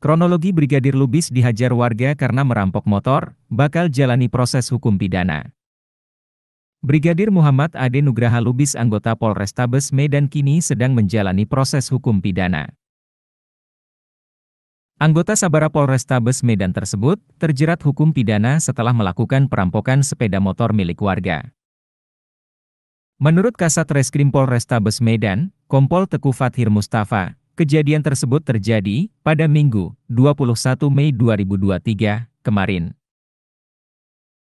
Kronologi Brigadir Lubis dihajar warga karena merampok motor, bakal jalani proses hukum pidana. Brigadir Muhammad Ade Nugraha Lubis anggota Polrestabes Medan kini sedang menjalani proses hukum pidana. Anggota Sabara Polrestabes Medan tersebut terjerat hukum pidana setelah melakukan perampokan sepeda motor milik warga. Menurut Kasat Reskrim Polrestabes Medan, Kompol Teku Fathir Mustafa, Kejadian tersebut terjadi pada Minggu, 21 Mei 2023, kemarin.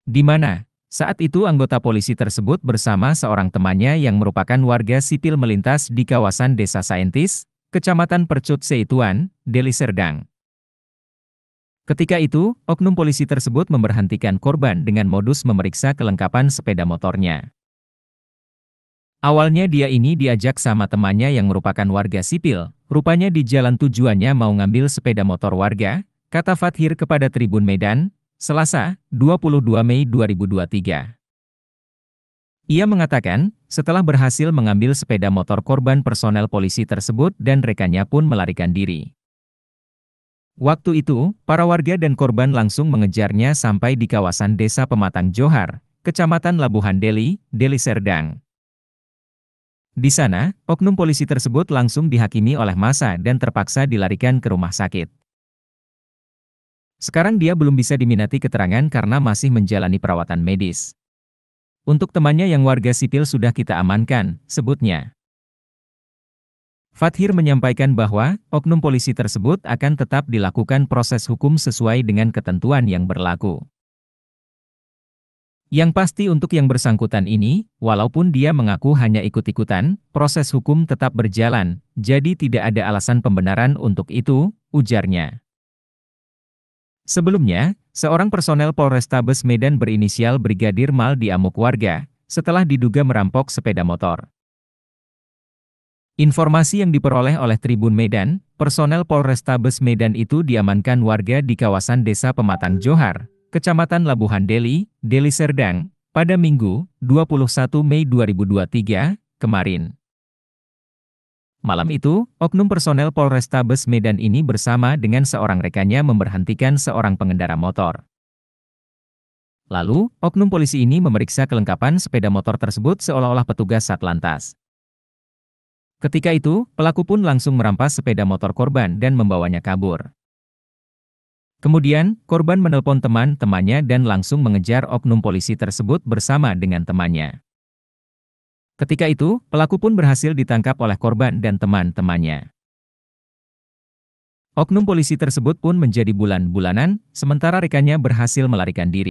Di mana, saat itu anggota polisi tersebut bersama seorang temannya yang merupakan warga sipil melintas di kawasan Desa Saintis, Kecamatan Percut Seituan, Deli Serdang. Ketika itu, oknum polisi tersebut memberhentikan korban dengan modus memeriksa kelengkapan sepeda motornya. Awalnya dia ini diajak sama temannya yang merupakan warga sipil Rupanya di jalan tujuannya mau ngambil sepeda motor warga, kata Fathir kepada Tribun Medan, Selasa, 22 Mei 2023. Ia mengatakan, setelah berhasil mengambil sepeda motor korban personel polisi tersebut dan rekannya pun melarikan diri. Waktu itu, para warga dan korban langsung mengejarnya sampai di kawasan Desa Pematang Johar, Kecamatan Labuhan Deli, Deli Serdang. Di sana, oknum polisi tersebut langsung dihakimi oleh massa dan terpaksa dilarikan ke rumah sakit. Sekarang dia belum bisa diminati keterangan karena masih menjalani perawatan medis. Untuk temannya yang warga sipil sudah kita amankan, sebutnya. Fathir menyampaikan bahwa oknum polisi tersebut akan tetap dilakukan proses hukum sesuai dengan ketentuan yang berlaku. Yang pasti untuk yang bersangkutan ini, walaupun dia mengaku hanya ikut-ikutan, proses hukum tetap berjalan, jadi tidak ada alasan pembenaran untuk itu, ujarnya. Sebelumnya, seorang personel Polrestabes Medan berinisial Brigadir Mal diamuk warga, setelah diduga merampok sepeda motor. Informasi yang diperoleh oleh Tribun Medan, personel Polrestabes Medan itu diamankan warga di kawasan Desa Pematang Johar, Kecamatan Labuhan Deli, Deli Serdang, pada Minggu, 21 Mei 2023, kemarin. Malam itu, oknum personel Polrestabes Medan ini bersama dengan seorang rekannya memberhentikan seorang pengendara motor. Lalu, oknum polisi ini memeriksa kelengkapan sepeda motor tersebut seolah-olah petugas Satlantas. Ketika itu, pelaku pun langsung merampas sepeda motor korban dan membawanya kabur. Kemudian, korban menelpon teman-temannya dan langsung mengejar oknum polisi tersebut bersama dengan temannya. Ketika itu, pelaku pun berhasil ditangkap oleh korban dan teman-temannya. Oknum polisi tersebut pun menjadi bulan-bulanan, sementara rekannya berhasil melarikan diri.